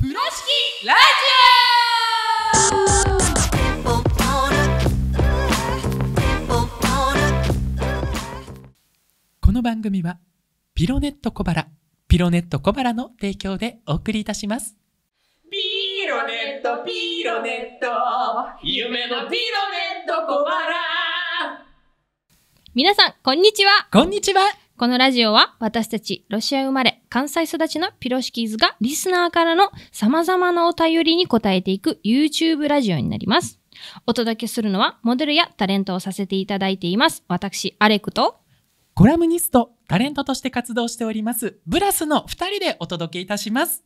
風呂敷ラジオこの番組はピロネット小腹ピロネット小腹の提供でお送りいたしますピロネットピロネット夢のピロネット小腹皆さんこんにちはこんにちはこのラジオは私たちロシア生まれ、関西育ちのピロシキーズがリスナーからの様々なお便りに答えていく YouTube ラジオになります。お届けするのはモデルやタレントをさせていただいています。私、アレクとコラムニスト、タレントとして活動しておりますブラスの2人でお届けいたします。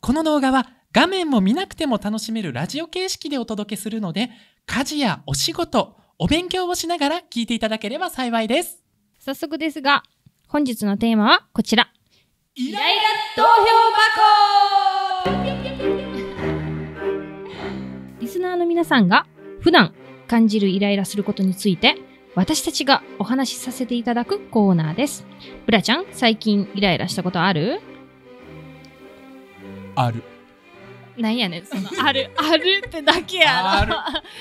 この動画は画面も見なくても楽しめるラジオ形式でお届けするので、家事やお仕事、お勉強をしながら聞いていただければ幸いです。早速ですが、本日のテーマはこちら。イライラ投票箱リスナーの皆さんが普段感じるイライラすることについて私たちがお話しさせていただくコーナーです。ブラちゃん、最近イライラしたことあるある。なんやねん、そのある、あるってだけやろ。ある。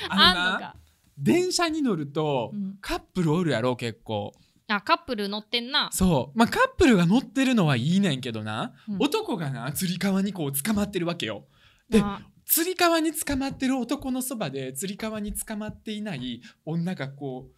あんのか。電車に乗ると、カップルおるやろ、結構。あカップル乗ってんなそうまあカップルが乗ってるのはいいねんけどな、うん、男がなつり革にこう捕まってるわけよでつり革に捕まってる男のそばでつり革に捕まっていない女がこう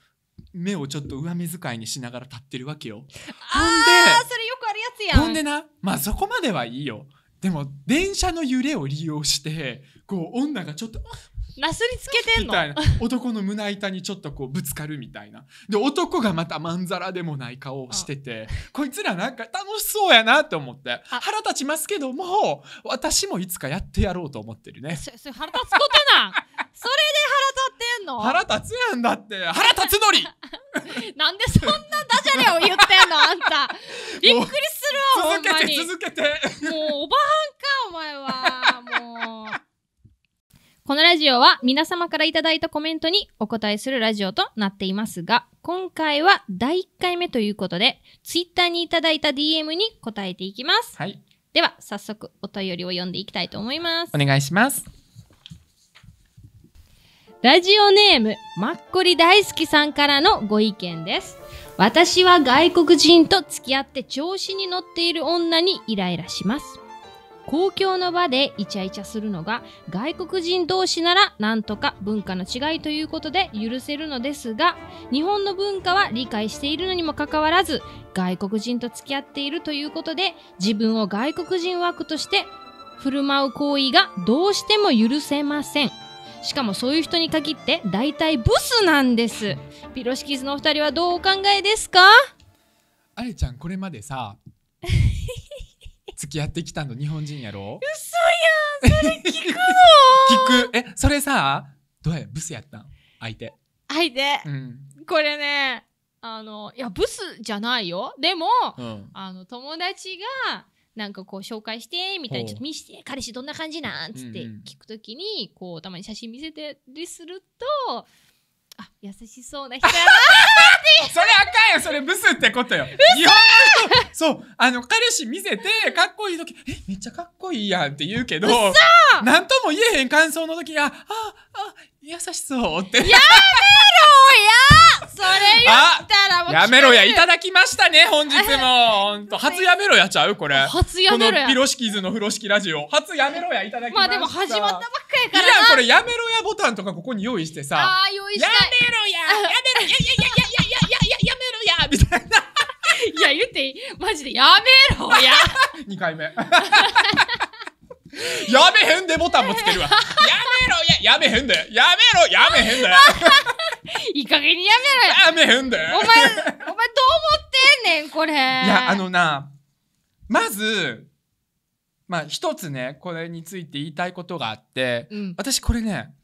目をちょっと上目遣いにしながら立ってるわけよほんでそれよくあるやつやほんでなまあそこまではいいよでも電車の揺れを利用してこう女がちょっと「なすりつけてんのみたいな男の胸板にちょっとこうぶつかるみたいなで男がまたまんざらでもない顔をしててこいつらなんか楽しそうやなって思って腹立ちますけども私もいつかやってやろうと思ってるねそれ腹立つことなん それで腹立ってんの腹立つやんだって腹立つのり なんでそんなダジャレを言ってんのあんたびっくりするわ 続けて続けてこのラジオは皆様からいただいたコメントにお答えするラジオとなっていますが、今回は第1回目ということで、ツイッターにいただいた DM に答えていきます。はい。では、早速お便りを読んでいきたいと思います。お願いします。ラジオネーム、マッコリ大好きさんからのご意見です。私は外国人と付き合って調子に乗っている女にイライラします。公共の場でイチャイチャするのが外国人同士ならなんとか文化の違いということで許せるのですが、日本の文化は理解しているのにもかかわらず、外国人と付き合っているということで、自分を外国人枠として振る舞う行為がどうしても許せません。しかもそういう人に限って大体ブスなんです。ピロシキズのお二人はどうお考えですかあれちゃんこれまでさ 付き合ってきたの日本人やろ嘘やんそれ聞くの 聞くえそれさどうやブスやったん相手相手、うん、これねあのいやブスじゃないよでも、うん、あの友達がなんかこう紹介してみたいなちょっと見して彼氏どんな感じなんつって聞くときにこうたまに写真見せてりするとあ、優しそうな人だな それあかんよ、それブスってことよ。日本の人、そう、あの、彼氏見せて、かっこいい時、え、めっちゃかっこいいやんって言うけど、なんとも言えへん感想の時、あ、あ、あ、優しそうって。やめろやそれ言ったらもうやめろや、いただきましたね、本日も。本当初やめろやちゃうこれ。初やめろや。このピロシキズの風呂敷ラジオ。初やめろや、いただきました。まあでも始まったばっかやからな。いや、これやめろやボタンとかここに用意してさ。ああ、用意したやめろややめろやいやいやいやいやいやいややめろやみたいな。いや、言っていいマジで、やめろや 二回目。やめへんでボタンもつけるわ。やめろややめへんでやめろやめへんでいい加減にやめろやめへんでお前、お前どう思ってんねん、これ。いや、あのな、まず、まあ一つね、これについて言いたいことがあって、うん、私これね、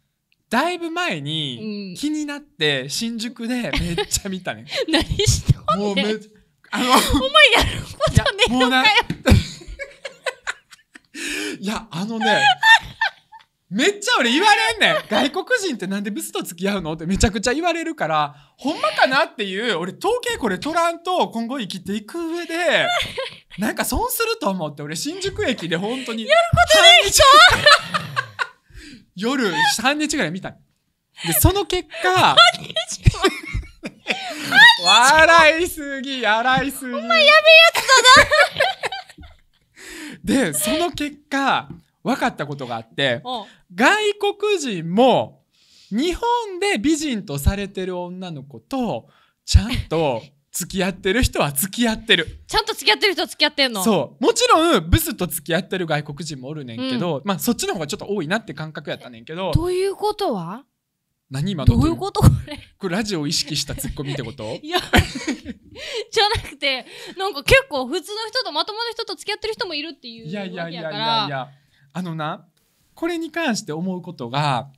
だいぶ前に気になって新宿でめっちゃ見たね。何しとんねん。もうめあの、お前やることねえのかよ。いや、あのね、めっちゃ俺言われんねん。外国人ってなんでブスと付き合うのってめちゃくちゃ言われるから、ほんまかなっていう、俺統計これ取らんと今後生きていく上で、なんか損すると思って、俺新宿駅で本当に。やることないでしょ夜3日ぐらい見た。で、その結果、笑いすぎ、笑いすぎ。ほんまやべえやつだな。で、その結果、分かったことがあって、外国人も日本で美人とされてる女の子とちゃんと 付き合ってる人は付き合ってるちゃんと付き合ってる人は付き合ってんのそうもちろんブスと付き合ってる外国人もおるねんけど、うん、まあそっちの方がちょっと多いなって感覚やったねんけどということは何今のどういうことこれこれラジオを意識したツッコミってこと いやじゃなくてなんか結構普通の人とまともな人と付き合ってる人もいるっていういやいやいやいやいやあのな、これに関して思うことが、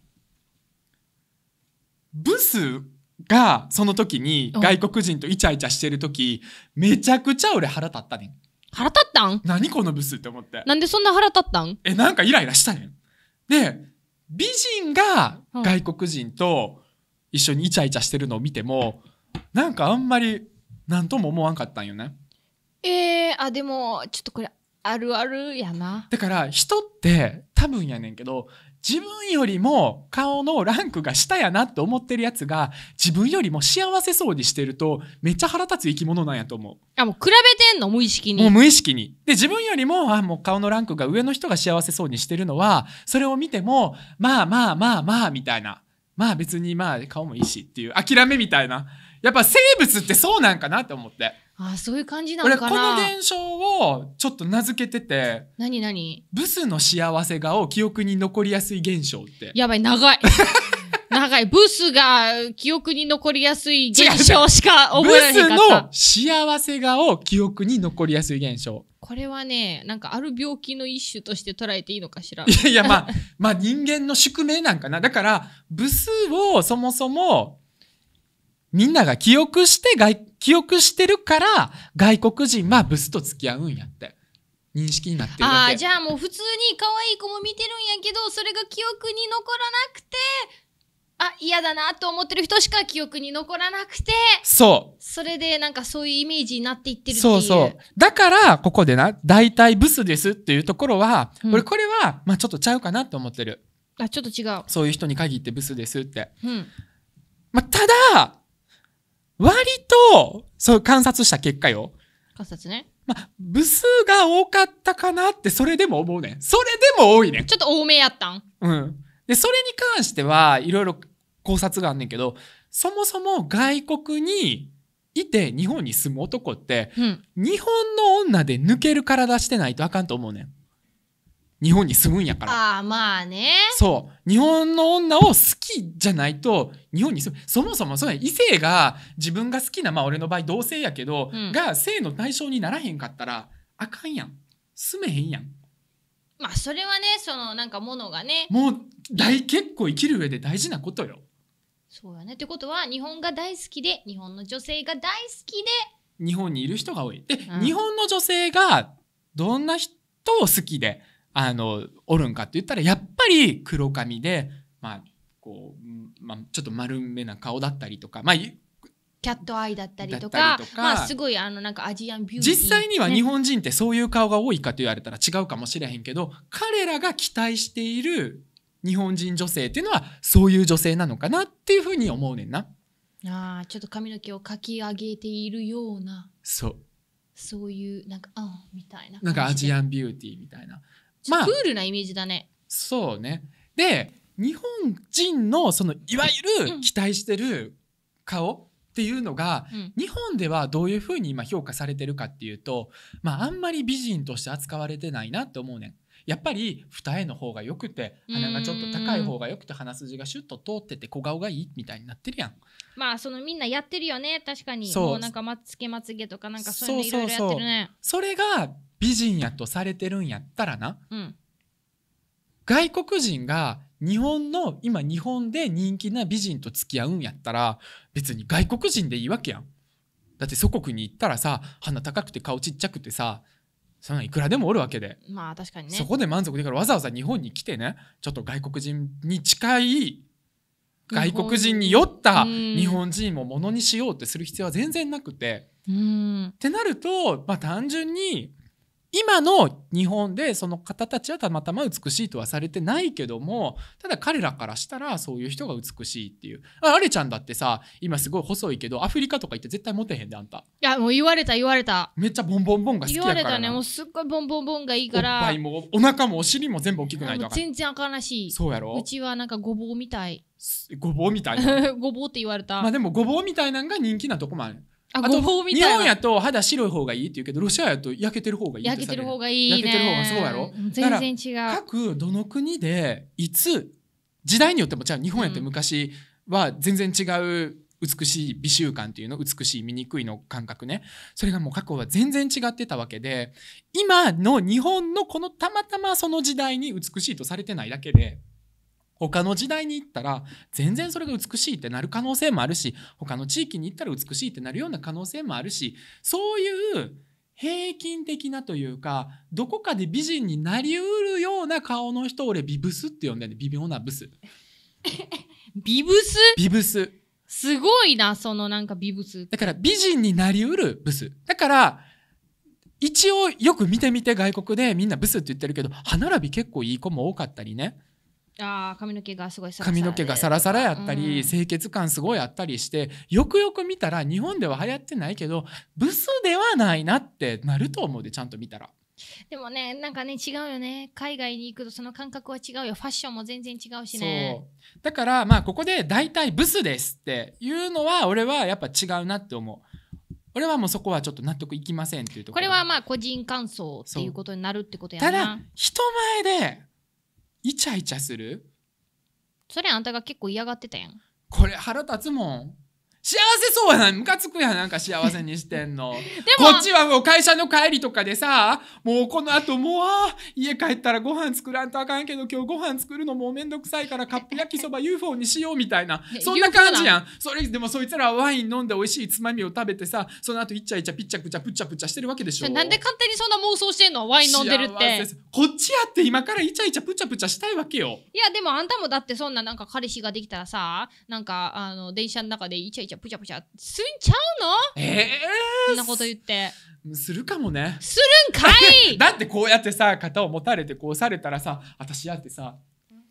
ブスがその時に外国人とイチャイチャしてる時、めちゃくちゃ俺腹立ったねん。腹立ったん何このブスって思って。なんでそんな腹立ったんえ、なんかイライラしたねん。で、美人が外国人と一緒にイチャイチャしてるのを見ても、なんかあんまり何とも思わんかったんよね。えー、あ、でも、ちょっとこれあるあるやな。だから人って多分やねんけど、自分よりも顔のランクが下やなって思ってるやつが自分よりも幸せそうにしてるとめっちゃ腹立つ生き物なんやと思う。あ、もう比べてんの無意識に。もう無意識に。で、自分よりも、あ、もう顔のランクが上の人が幸せそうにしてるのは、それを見ても、まあまあまあまあ、みたいな。まあ別にまあ顔もいいしっていう諦めみたいな。やっぱ生物ってそうなんかなって思ってあそういう感じなのかな俺この現象をちょっと名付けてて何何ブスの幸せ顔記憶に残りやすい現象ってやばい長い 長いブスが記憶に残りやすい現象しか覚えられなかったブスの幸せ顔記憶に残りやすい現象これはねなんかある病気の一種として捉えていいのかしらいやいやまあまあ人間の宿命なんかなだからブスをそもそもみんなが記憶して外、記憶してるから、外国人はブスと付き合うんやって。認識になってるああ、じゃあもう普通に可愛い子も見てるんやけど、それが記憶に残らなくて、あ、嫌だなと思ってる人しか記憶に残らなくて。そう。それでなんかそういうイメージになっていってるっていう。そうそう。だから、ここでな、大体ブスですっていうところは、うん、俺これは、まあちょっとちゃうかなと思ってる。あ、ちょっと違う。そういう人に限ってブスですって。うん。まあ、ただ、割と、そう観察した結果よ。観察ね。まあ、部数が多かったかなって、それでも思うねん。それでも多いねん。ちょっと多めやったんうん。で、それに関しては、いろいろ考察があんねんけど、そもそも外国にいて日本に住む男って、うん、日本の女で抜ける体してないとあかんと思うねん。日本に住むんやから。あまあね。そう。日本の女を好きじゃないと、日本に住む。そもそも、そう異性が自分が好きな、まあ俺の場合同性やけど、うん、が性の対象にならへんかったら、あかんやん。住めへんやん。まあそれはね、そのなんかものがね。もう、大、結構生きる上で大事なことよ。そうやね。ってことは、日本が大好きで、日本の女性が大好きで、日本にいる人が多い。で、うん、日本の女性がどんな人を好きで、あのおるんかって言ったらやっぱり黒髪で、まあこうまあ、ちょっと丸めな顔だったりとか、まあ、キャットアイだったりとかまあ、すごいあのなんかアジアンビューティー実際には日本人ってそういう顔が多いかと言われたら違うかもしれへんけど彼らが期待している日本人女性っていうのはそういう女性なのかなっていうふうに思うねんな。ああちょっと髪の毛をかき上げているようなそうそういうなんかあみたいななんかアジアンビューティーみたいなまあ、クールなイメージだね。そうね。で、日本人のそのいわゆる期待してる顔っていうのが、うん、日本ではどういうふうに今評価されてるかっていうと、まあ、あんまり美人として扱われてないなって思うねん。やっぱり二重の方がよくて鼻がちょっと高い方がよくて鼻筋がシュッと通ってて小顔がいいみたいになってるやん。まあそのみんなやってるよね確かにそうなんかまつけまつげとかなんかそういうのいろいろやってるねそれが美人やとされてるんやったらな、うん、外国人が日本の今日本で人気な美人と付き合うんやったら別に外国人でいいわけやんだって祖国に行ったらさ鼻高くて顔ちっちゃくてささんいくらでもおるわけで、まあ確かにねそこで満足できるわざわざ日本に来てねちょっと外国人に近い外国人に酔った日本人をものにしようってする必要は全然なくて。ってなると、まあ、単純に今の日本でその方たちはたまたま美しいとはされてないけどもただ彼らからしたらそういう人が美しいっていうあれちゃんだってさ今すごい細いけどアフリカとか行って絶対モテへんであんたいやもう言われた言われためっちゃボンボンボンが好きやから言われたねもうすっごいボンボンボンがいいからおっぱいもお腹もお尻も全部大きくないと全然あかんらしいそうやろうちはなんかごぼうみたい ごぼうみたいな ごぼうって言われたまあでもごぼうみたいなんが人気なとこもあるあと、日本やと肌白い方がいいって言うけど、ロシアやと焼けてる方がいい焼けてる方がいい、ね、焼けてる方がそうやろ全然違う。各、どの国で、いつ、時代によっても、じゃあ日本やって昔は全然違う美しい美習感っていうの、美しい醜いの感覚ね。それがもう過去は全然違ってたわけで、今の日本のこのたまたまその時代に美しいとされてないだけで、他の時代に行ったら全然それが美しいってなる可能性もあるし他の地域に行ったら美しいってなるような可能性もあるしそういう平均的なというかどこかで美人になりうるような顔の人俺ビブスって呼んでる微妙なブス ビブスビブスすごいなそのなんかビブスだから美人になりうるブスだから一応よく見てみて外国でみんなブスって言ってるけど歯並び結構いい子も多かったりねあ髪の毛がすごい髪の毛がサラサラやったり、うん、清潔感すごいあったりしてよくよく見たら日本では流行ってないけどブスではないなってなると思うでちゃんと見たら。でもねなんかね違うよね海外に行くとその感覚は違うよファッションも全然違うしねだからまあここで大体ブスですっていうのは俺はやっぱ違うなって思う俺はもうそこはちょっと納得いきませんっていうところこれはまあ個人感想っていうことになるってことやなただ人前でイチャイチャするそれあんたが結構嫌がってたやんこれ腹立つもん幸せそうやなムカつくやなんか幸せにしてんのでもこっちはもう会社の帰りとかでさもうこの後もう家帰ったらご飯作らんとあかんけど今日ご飯作るのもうめんどくさいからカップ焼きそば UFO にしようみたいなそんな感じやんそれでもそいつらはワイン飲んで美味しいつまみを食べてさその後いっちゃいちゃぴっちゃくちゃぷっちゃぷちゃしてるわけでしょなんで勝手にそんな妄想してんのワイン飲んでるってこっちやって今からイチャイチャプちゃプちゃしたいわけよいやでもあんたもだってそんななんか彼氏ができたらさなんかあの電車の中でイチャイチャゃぷちゃぷちゃすんちゃうのええー、そんなこと言ってするかもねするんかい だってこうやってさ肩を持たれてこうされたらさ私やってさ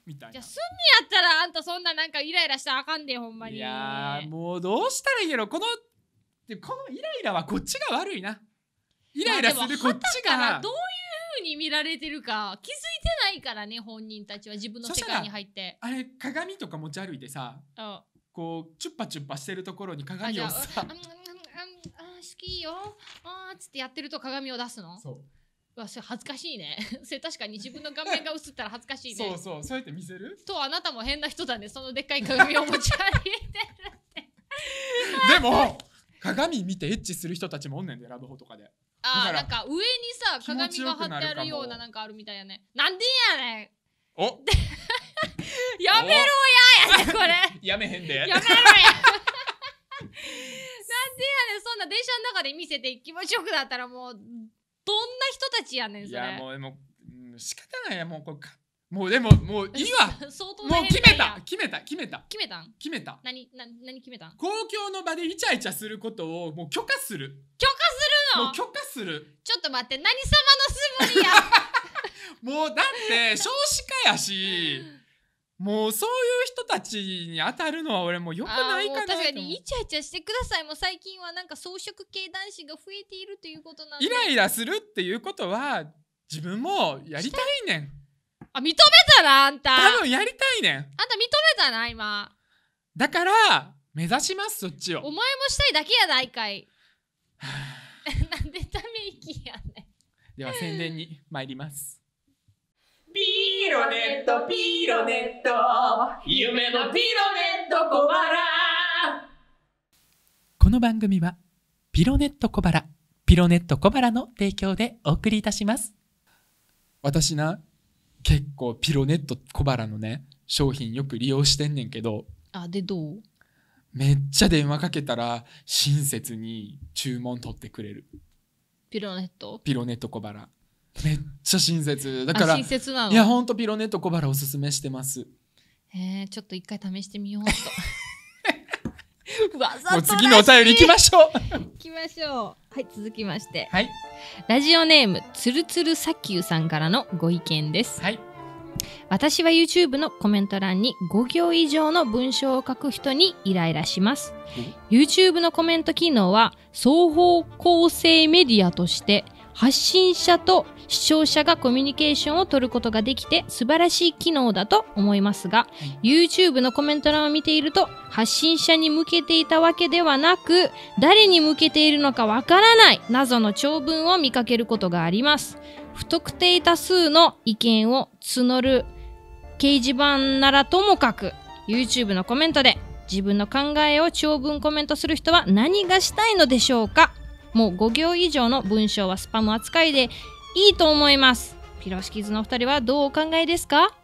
みたいなじゃすんにやったらあんたそんななんかイライラしたらあかんでほんまにいやもうどうしたらいいやろこのでこのイライラはこっちが悪いなイライラするこっちがどういうふうに見られてるか気づいてないからね本人たちは自分の世界に入ってあれ鏡とか持ち歩いてさ、うんこうチュッパチュッパしてるところに鏡をさああ好きよああ、つってやってると鏡を出すのそううわそれ恥ずかしいね それ確かに自分の顔面が映ったら恥ずかしいねそうそうそうやって見せるとあなたも変な人だねそのでっかい鏡を持ち歩いてるって でも鏡見てエッチする人たちもおんねんでラブホとかでああなんか上にさ鏡が貼ってあるようななんかあるみたいやねなんでやねんお やめろややでこれ。やめへんで。やめろや。なんでやねん、そんな電車の中で見せて気持ちよくなったらもう、どんな人たちやねん、それ。いや、もう、もう仕方ないや、もうこれもうでももういいわ もう決めた決めた決めた決めた決めた何何何決めた公共の場でイチャイチャすることをもう許可する許可するのもう許可するちょっと待って何様の素振りやもうだって少子化やしもうそういう人たちに当たるのは俺もう良くないかな確かにイチャイチャしてくださいもう最近はなんか装飾系男子が増えているということなんでイライラするっていうことは自分もやりたいねんあ認めたなあんた多分やりたいねんあんた認めたな今だから目指しますそっちをお前もしたいだけやないかい なんでため息やねんでは宣伝に参りますピーロネット、ピーロネット、夢のピロネット小腹。この番組は、ピロネット小腹、ピロネット小腹の提供でお送りいたします。私な、結構ピロネット小腹のね、商品よく利用してんねんけど。あ、で、どうめっちゃ電話かけたら親切に注文取ってくれるピロネットピロネット小腹めっちゃ親切だから親切なのいやほんとピロネット小腹おすすめしてますえー、ちょっと一回試してみよう ともう次のお便りいきましょう行きましょうはい続きましてはいラジオネームつるつるさきゅうさんからのご意見ですはい私は YouTube のコメント欄に5行以上の文章を書く人にイライラします。YouTube のコメント機能は双方向性メディアとして発信者と視聴者がコミュニケーションを取ることができて素晴らしい機能だと思いますが、はい、YouTube のコメント欄を見ていると発信者に向けていたわけではなく誰に向けているのかわからない謎の長文を見かけることがあります。不特定多数の意見を募る掲示板ならともかく YouTube のコメントで自分の考えを長文コメントする人は何がしたいのでしょうかもう5行以上の文章はスパム扱いでいいと思いますピロシキズの2人はどうお考えですか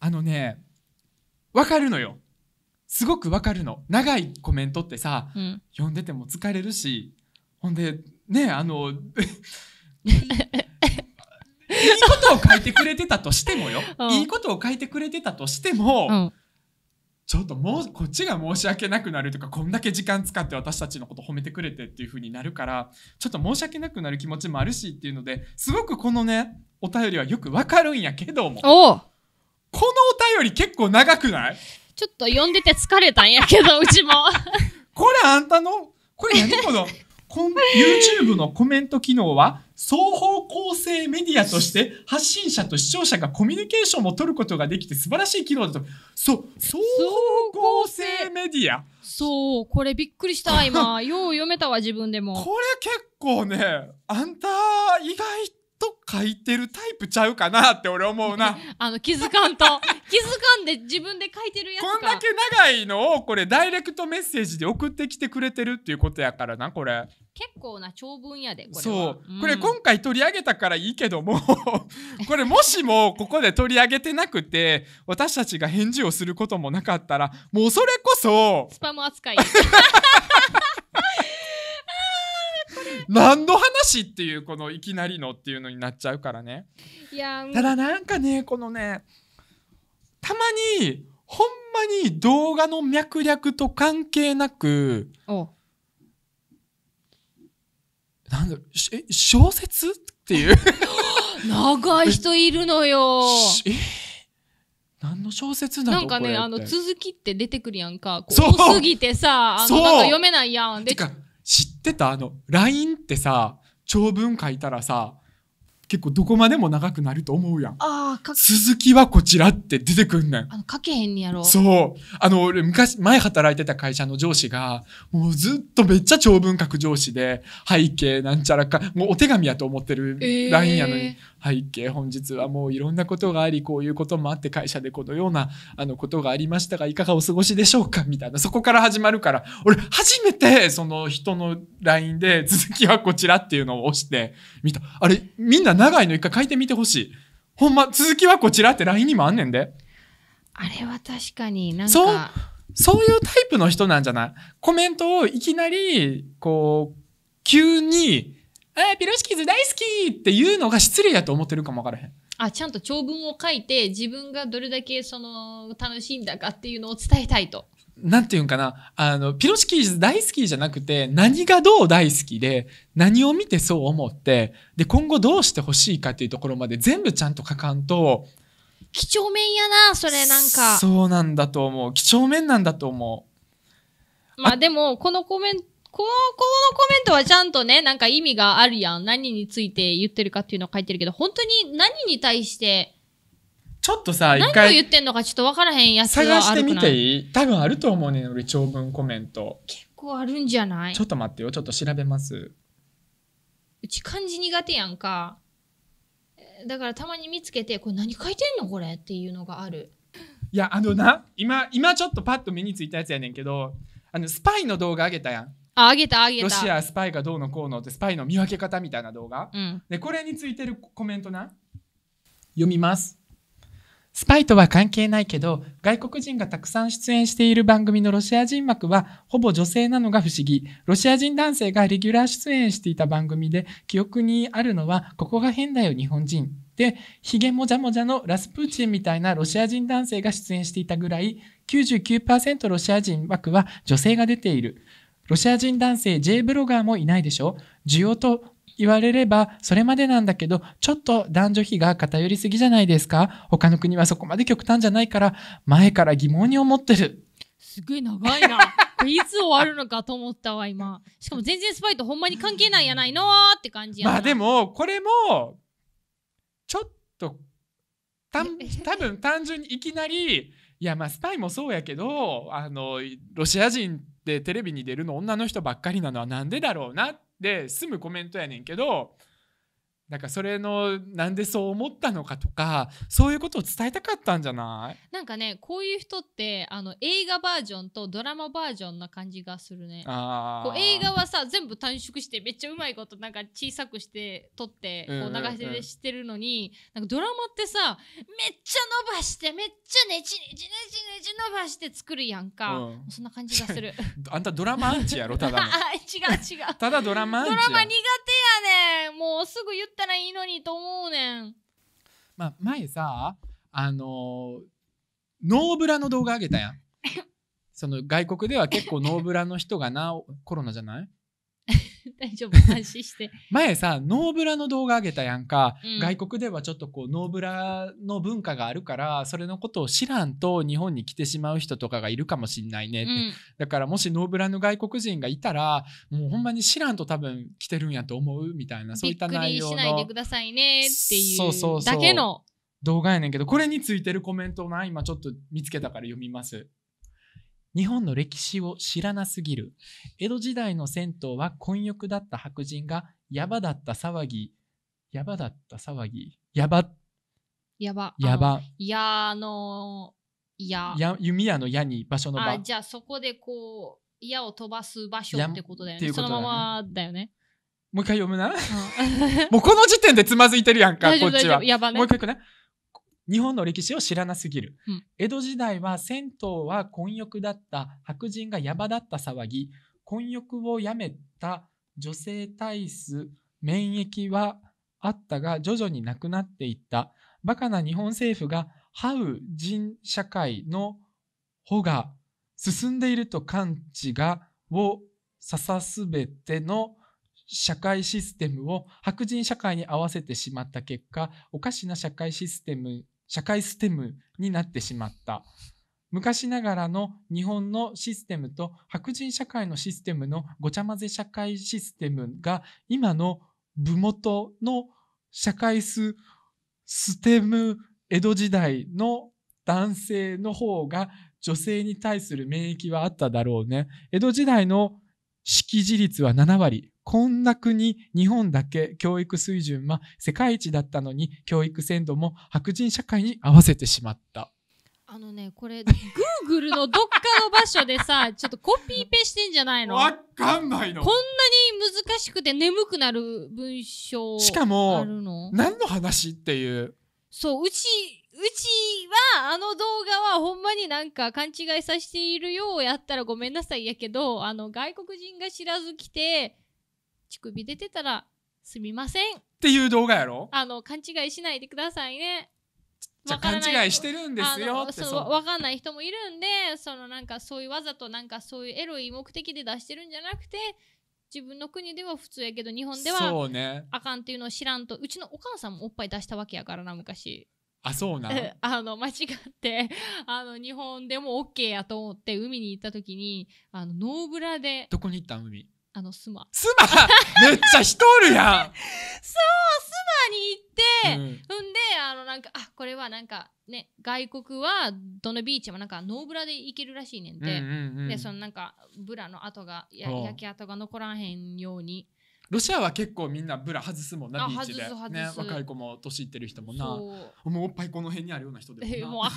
あのねわかるのよすごくわかるの長いコメントってさ、うん、読んでても疲れるしほんでねあの いいことを書いてくれてたとしてもよ、いいことを書いてくれてたとしても、うんちょっともうこっちが申し訳なくなるとかこんだけ時間使って私たちのこと褒めてくれてっていう風になるからちょっと申し訳なくなる気持ちもあるしっていうのですごくこのねお便りはよくわかるんやけどもこのお便り結構長くないちょっと読んでて疲れたんやけど うちもこれあんたのこれ何この YouTube のコメント機能は双方向性メディアとして発信者と視聴者がコミュニケーションも取ることができて素晴らしい機能だと。そう、双方向性メディア。そう、これびっくりした、今。よう読めたわ、自分でも。これ結構ね、あんた意外と書いてるタイプちゃうかなって俺思うな。あの、気づかんと。気づかんで自分で書いてるやつこんだけ長いのをこれダイレクトメッセージで送ってきてくれてるっていうことやからな、これ。結構な長文やでこれそう、これ今回取り上げたからいいけども これもしもここで取り上げてなくて私たちが返事をすることもなかったらもうそれこそスパム扱い 何の話っていうこのいきなりのっていうのになっちゃうからねいやただなんかねこのねたまにほんまに動画の脈略と関係なくなんだろ小説っていう。長い人いるのよ。え何の小説なのなんかね、あの、続きって出てくるやんか。こう多すぎてさ、あの、なんか読めないやん。で、てか、知ってたあの、LINE ってさ、長文書いたらさ、結構どこまでも長くなると思うやん。ああ、鈴木はこちらって出てくんねん。あの、書けへんにやろう。そう。あの、俺昔、前働いてた会社の上司が、もうずっとめっちゃ長文書く上司で、背景なんちゃらか、もうお手紙やと思ってるラインやのに、えー、背景本日はもういろんなことがありこういうこともあって会社でこのようなあのことがありましたがいかがお過ごしでしょうかみたいなそこから始まるから俺初めてその人の LINE で 続きはこちらっていうのを押してみたあれみんな長いの一回書いてみてほしいほんま続きはこちらって LINE にもあんねんであれは確かになんかそうそういうタイプの人なんじゃないコメントをいきなりこう急にえー、ピロシキーズ大好きっていうのが失礼やと思ってるかもわからへん。あ、ちゃんと長文を書いて、自分がどれだけその、楽しんだかっていうのを伝えたいと。なんていうんかな、あの、ピロシキーズ大好きじゃなくて、何がどう大好きで、何を見てそう思って、で、今後どうしてほしいかっていうところまで全部ちゃんと書かんと、几帳面やな、それなんか。そうなんだと思う。貴重面なんだと思う。まあでも、このコメント、この、このコメントはちゃんとね、なんか意味があるやん。何について言ってるかっていうのを書いてるけど、本当に何に対して、ちょっとさ、一回。何を言ってんのかちょっと分からへんやつ探してみていい多分あると思うねん、俺、長文コメント。結構あるんじゃないちょっと待ってよ、ちょっと調べます。うち漢字苦手やんか。だからたまに見つけて、これ何書いてんのこれっていうのがある。いや、あのな、今、今ちょっとパッと目についたやつやねんけど、あの、スパイの動画あげたやん。あ、げた、げた。ロシアスパイがどうのこうのって、スパイの見分け方みたいな動画。うん、で、これについてるコメントな。読みます。スパイとは関係ないけど、外国人がたくさん出演している番組のロシア人幕は、ほぼ女性なのが不思議。ロシア人男性がレギュラー出演していた番組で、記憶にあるのは、ここが変だよ、日本人。で、ヒゲもじゃもじゃのラスプーチンみたいなロシア人男性が出演していたぐらい、99%ロシア人幕は女性が出ている。ロシア人男性 J ブロガーもいないでしょ需要と言われればそれまでなんだけど、ちょっと男女比が偏りすぎじゃないですか他の国はそこまで極端じゃないから、前から疑問に思ってる。すごい長いな。いつ終わるのかと思ったわ、今。しかも全然スパイとほんまに関係ないやないのーって感じやまあでも、これも、ちょっと、たん多分単純にいきなり、いやまあスパイもそうやけど、あの、ロシア人って、でテレビに出るの女の人ばっかりなのは何でだろうなって済むコメントやねんけどなんかそれのなんでそう思ったのかとかそういうことを伝えたかったんじゃないなんかねこういう人ってあの映画バージョンとドラマバージョンな感じがするねこう映画はさ全部短縮してめっちゃうまいことなんか小さくして撮ってこう流してしてるのに、うんうんうん、なんかドラマってさめっちゃ伸ばしてめっちゃねちねちねちねち伸ばして作るやんか、うん、そんな感じがする あんたドラマアンチやろただの 違う違うただドラマアンチドラマ苦手やねもうすぐ言ってったらいいのにと思うねん。まあ、前さあのノーブラの動画あげたやん。その外国では結構ノーブラの人がなコロナじゃない 大丈夫安心して 前さノーブラの動画あげたやんか、うん、外国ではちょっとこうノーブラの文化があるからそれのことを知らんと日本に来てしまう人とかがいるかもしんないねって、うん、だからもしノーブラの外国人がいたらもうほんまに知らんと多分来てるんやと思うみたいなそういった内容のびっくりしないでくださいねっていうだけの動画やねんけどこれについてるコメントをな今ちょっと見つけたから読みます。日本の歴史を知らなすぎる。江戸時代の銭湯は混浴だった白人が、やばだった騒ぎ、やばだった騒ぎ、やば、やば、やば、やあの、や、弓矢の矢に場所の場。あ、じゃあそこでこう、矢を飛ばす場所ってことだよね。よねそのままだよね。もう一回読むな。もうこの時点でつまずいてるやんか、こっちは。やばね。もう一回いくね。日本の歴史を知らなすぎる、うん、江戸時代は銭湯は混浴だった白人が山だった騒ぎ混浴をやめた女性体質免疫はあったが徐々になくなっていったバカな日本政府がハウ人社会の保が進んでいると感知がを指さすべての社会システムを白人社会に合わせてしまった結果おかしな社会システム社会ステムになってしまった昔ながらの日本のシステムと白人社会のシステムのごちゃ混ぜ社会システムが今の部元の社会スステム江戸時代の男性の方が女性に対する免疫はあっただろうね。江戸時代の識字率は7割。こんな国、日本だけ教育水準、は世界一だったのに、教育制度も白人社会に合わせてしまった。あのね、これ、グーグルのどっかの場所でさ、ちょっとコピーペしてんじゃないのわかんないの。こんなに難しくて眠くなる文章しかも、何の話っていう。そう、うち、うちは、あの動画はほんまになんか勘違いさせているようやったらごめんなさいやけど、あの、外国人が知らず来て、乳首出てたらすみません。っていう動画やろあの、勘違いしないでくださいね。じゃ勘違いしてるんですよってそう分かんない人もいるんでそのなんかそういうわざとなんかそういうエロい目的で出してるんじゃなくて自分の国では普通やけど日本ではあかんっていうのを知らんとう,、ちのお母さんもおっぱい出したわけやからな昔あそうな あの間違って あの日本でも OK やと思って海に行った時にあのノーブラでどこに行った海あのスマスマ めっちゃ人おるやんそうスマに行って、うん、んであのなんかあこれはなんかね外国はどのビーチもなんかノーブラで行けるらしいねんて、うんうんうん、でそのなんかブラの跡がや焼き跡が残らへんようにロシアは結構みんなブラ外すもんなビーチで、ね、若い子も年いってる人もなもうおっぱいこの辺にあるような人でもな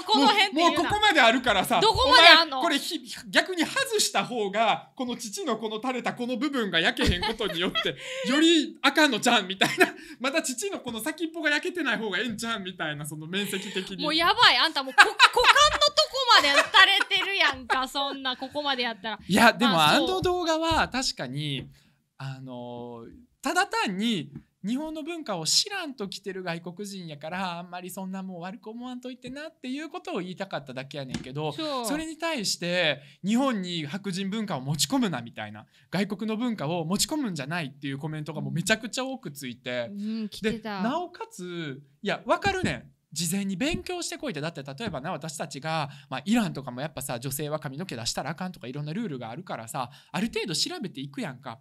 この辺もうここまであるからさどこまであんのこれひ逆に外した方がこの父のこの垂れたこの部分が焼けへんことによって よりあかんのちゃんみたいなまた父のこの先っぽが焼けてない方がええんちゃんみたいなその面積的にもうやばいあんたもうこ 股間のとこまで垂れてるやんかそんなここまでやったらいやでも、あの動画は確かにあのただ単に日本の文化を知らんと来てる外国人やからあんまりそんなもう悪く思わんといてなっていうことを言いたかっただけやねんけどそれに対して日本に白人文化を持ち込むなみたいな外国の文化を持ち込むんじゃないっていうコメントがもうめちゃくちゃ多くついて,、でなおかついや分かるねん事前に勉強してこいってだって例えばな私たちが、まあ、イランとかもやっぱさ女性は髪の毛出したらあかんとかいろんなルールがあるからさある程度調べていくやんか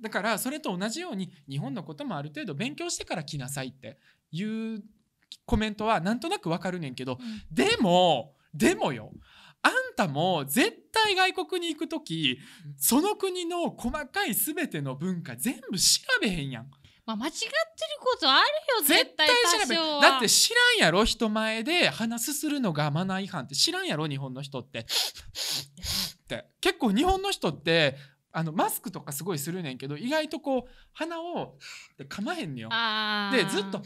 だからそれと同じように日本のこともある程度勉強してから来なさいっていうコメントはなんとなくわかるねんけど、うん、でもでもよあんたも絶対外国に行く時その国の細かい全ての文化全部調べへんやん。まあ、間違ってることあるよ絶対調べだって知らんやろ人前で話すするのがマナー違反って知らんやろ日本の人って。って結構日本の人ってあのマスクとかすごいするねんけど意外とこう鼻をかまへんのよ。でずっとっ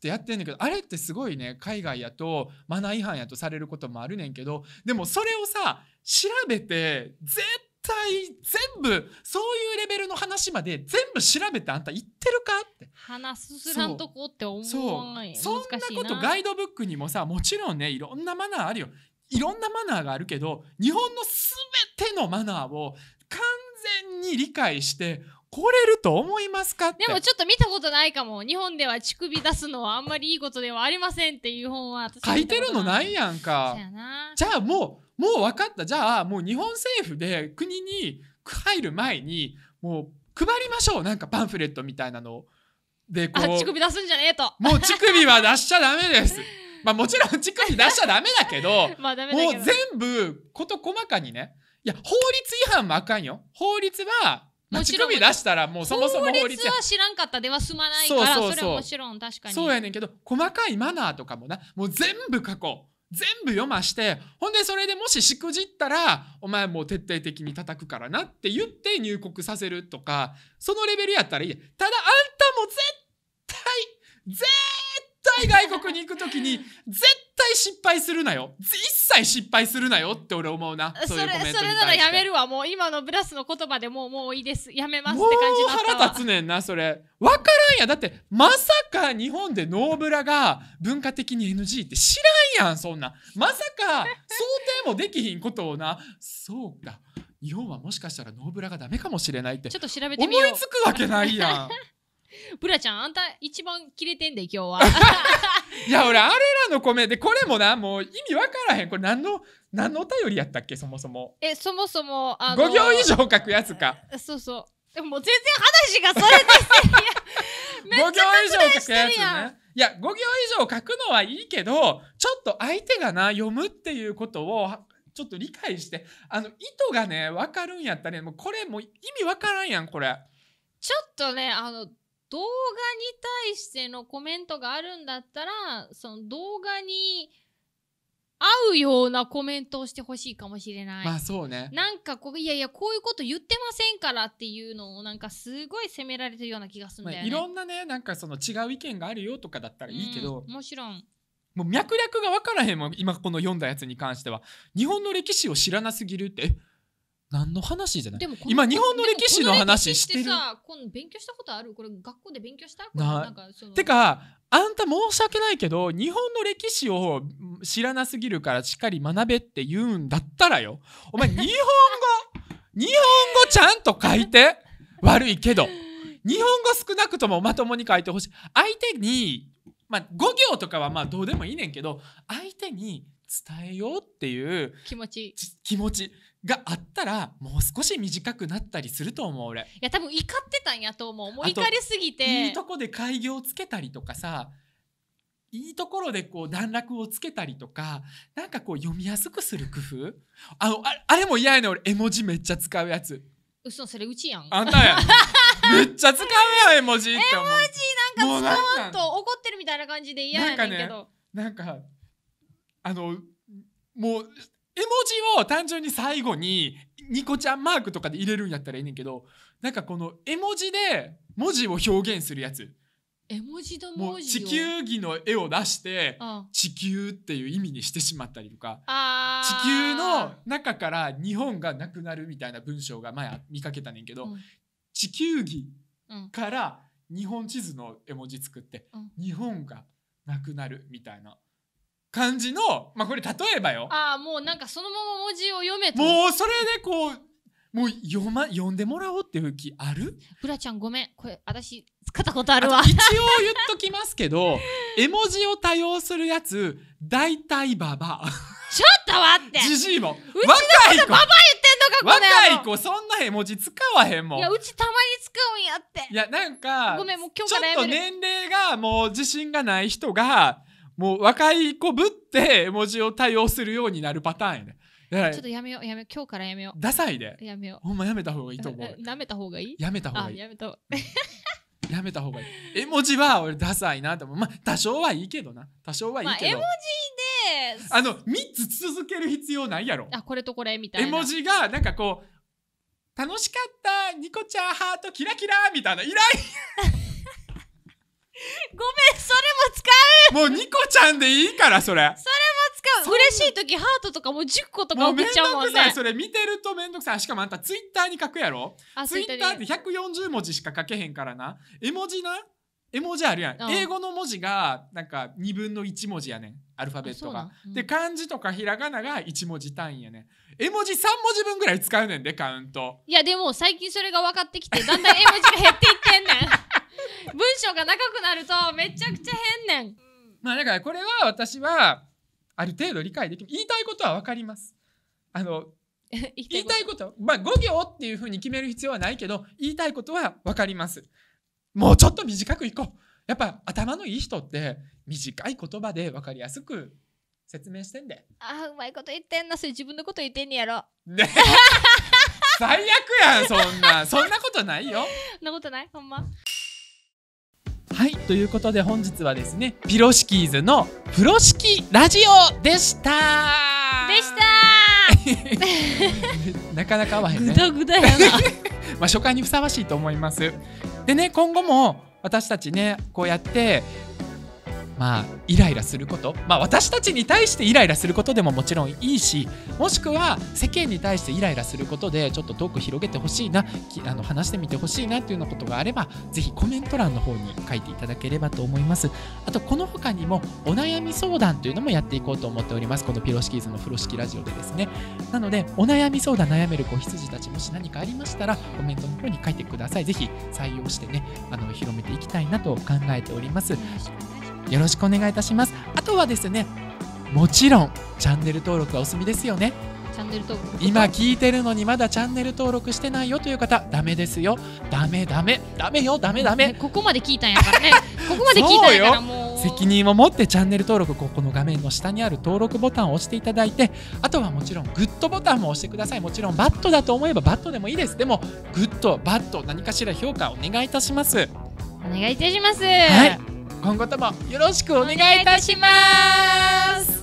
てやってんねんけどあれってすごいね海外やとマナー違反やとされることもあるねんけどでもそれをさ調べて絶対全部そういうレベルの話まで全部調べてあんた言ってるかって話すすらんとこって思うそうそんなことガイドブックにもさもちろんねいろんなマナーあるよいろんなマナーがあるけど日本の全てのマナーを全に理解して来れると思いますかでもちょっと見たことないかも日本では乳首出すのはあんまりいいことではありませんっていう本は書いてるのないやんかじゃあもうもう分かったじゃあもう日本政府で国に入る前にもう配りましょうなんかパンフレットみたいなのでこう乳首出すんじゃねえともう乳首は出しちゃダメです まあもちろん乳首出しちゃダメだけど もう全部事細かにねいや法律違反もあかんよ法律は町組出したらもうそもそも法律は知らんかったでは済まないからそれはもちろん確かにそうやねんけど細かいマナーとかもなもう全部書こう全部読ましてほんでそれでもししくじったらお前もう徹底的に叩くからなって言って入国させるとかそのレベルやったらいいただあんたも絶対絶対外国に行く時に絶対対失敗するなよ一切失敗するなよって俺思うなそれそれならやめるわもう今のブラスの言葉でもうもういいですやめますって感じだった腹立つねんなそれ分からんやだってまさか日本でノーブラが文化的に NG って知らんやんそんなまさか想定もできひんことをなそうか日本はもしかしたらノーブラがダメかもしれないってちょっと調べてみよう思いつくわけないやん ブラちゃん、あんた一番キレてんで、今日は。いや、俺、あれらのコメント、これもな、もう意味わからへん。これ何の、何のお便りやったっけ、そもそも。え、そもそも、あのー、5行以上書くやつか。そうそう。でも全然話がそれです5行以上書くやつね。いや、5行以上書くのはいいけど、ちょっと相手がな、読むっていうことを、ちょっと理解して、あの、意図がね、わかるんやったね、もうこれもう意味わからんやん、これ。ちょっとね、あの、動画に対してのコメントがあるんだったら、その動画に合うようなコメントをしてほしいかもしれない。まあそうね。なんかこう、いやいや、こういうこと言ってませんからっていうのをなんかすごい責められてるような気がするんだよね。まあ、いろんなね、なんかその違う意見があるよとかだったらいいけど。もちろん。もう脈略が分からへんもん、今この読んだやつに関しては。日本の歴史を知らなすぎるって。何の話じゃないでも今日本の歴史の話してるさ勉強したことあるこれ学校で勉強したこなんかそのてかあんた申し訳ないけど日本の歴史を知らなすぎるからしっかり学べって言うんだったらよお前 日本語日本語ちゃんと書いて 悪いけど日本語少なくともまともに書いてほしい相手にまあ5行とかはまあどうでもいいねんけど相手に伝えようっていう気持ち気持ちがあったらもう少し短くなったりすると思う俺いや多分怒ってたんやと思うもう怒りすぎていいとこで開業つけたりとかさいいところでこう段落をつけたりとかなんかこう読みやすくする工夫あのああれも嫌やね俺絵文字めっちゃ使うやつ嘘それうちやんあんたや めっちゃ使うやん絵文字って絵文字なんか使わんと怒ってるみたいな感じで嫌やねんけどなんか、ねなんか、あのもう絵文字を単純に最後にニコちゃんマークとかで入れるんやったらいいねんけどなんかこの絵文字で文字を表現するやつ絵文字のもう地球儀の絵を出して地球っていう意味にしてしまったりとか地球の中から日本がなくなるみたいな文章が前見かけたねんけど、うん、地球儀から日本地図の絵文字作って、日本がなくなるみたいな。感じの、まあこれ例えばよ。ああ、もうなんかそのまま文字を読めもうそれでこう、もう読ま、読んでもらおうっていう気あるブラちゃんごめん。これ、私、使ったことあるわ。一応言っときますけど、絵文字を多用するやつ、大体ババア。ちょっと待ってじじいも。若い子ババ言ってんのか、これ。若い子、そんな絵文字使わへんもん。いや、うちたまに使うんやって。いや、なんか、ごめん、もう今日からやめる。ちょっと年齢がもう自信がない人が、もう若い子ぶって絵文字を対応するようになるパターンやね。ちょっとやめよう、やめよう、今日からやめよう。ダサいで。やめよう。ほんまやめた方がいいと思う。やめた方がいいやめた方がいい。やめた方が やめた方がいい。絵文字は俺ダサいなと思う。まあ多少はいいけどな。多少はいいけど。まあ、絵文字で。あの、三つ続ける必要ないやろ。あ、これとこれみたいな。絵文字がなんかこう、楽しかった、ニコちゃんハートキラキラみたいな、いらん ごめん、それも使うもうニコちゃんでいいから、それ。それも使う嬉しい時ハートとかもう10個とか送っちゃうもんくさい、それ見てるとめんどくさい。しかもあんたツイッターに書くやろあツイッターって140文字しか書けへんからな。絵文字な絵文字あるやん、うん英語の文字がなんか2分の1文字やねんアルファベットがうんで漢字とかひらがなが1文字単位やねん絵文字3文字分ぐらい使うねんでカウントいやでも最近それが分かってきてだんだん絵文字が減っていってんねん文章が長くなるとめちゃくちゃ変ねん。まあだからこれは私はある程度理解できる言いたいことは分かります。あの 言いたいことまあ5行っていうふうに決める必要はないけど言いたいことは分かります。もうちょっと短くいこう。やっぱ頭のいい人って短い言葉で分かりやすく説明してんで。あうまいこと言ってんなそれ自分のこと言ってんやろ。ね 最悪やんそんなそんなことないよ。そんなことないほんま。ということで本日はですねピロシキーズの風呂敷ラジオでしたでした なかなか合わへんねグダグダやな まあ初回にふさわしいと思いますでね今後も私たちねこうやってまあ、イライラすること、まあ、私たちに対してイライラすることでももちろんいいしもしくは世間に対してイライラすることでちょっとトーク広げてほしいなあの話してみてほしいなというようなことがあればぜひコメント欄の方に書いていただければと思いますあとこの他にもお悩み相談というのもやっていこうと思っておりますこのピロシキーズの風呂敷ラジオでですねなのでお悩み相談悩める子羊たちもし何かありましたらコメントの方に書いてくださいぜひ採用してねあの広めていきたいなと考えておりますよろしくお願いいたしますあとはですねもちろんチャンネル登録はお済みですよねチャンネル登録今聞いてるのにまだチャンネル登録してないよという方ダメですよダメダメダメよダメダメ、ね、ここまで聞いたんやからねここまで聞いたんやからもう責任を持ってチャンネル登録ここの画面の下にある登録ボタンを押していただいてあとはもちろんグッドボタンも押してくださいもちろんバットだと思えばバットでもいいですでもグッドバット何かしら評価お願いいたしますお願いいたしますはい今後ともよろしくお願いいたします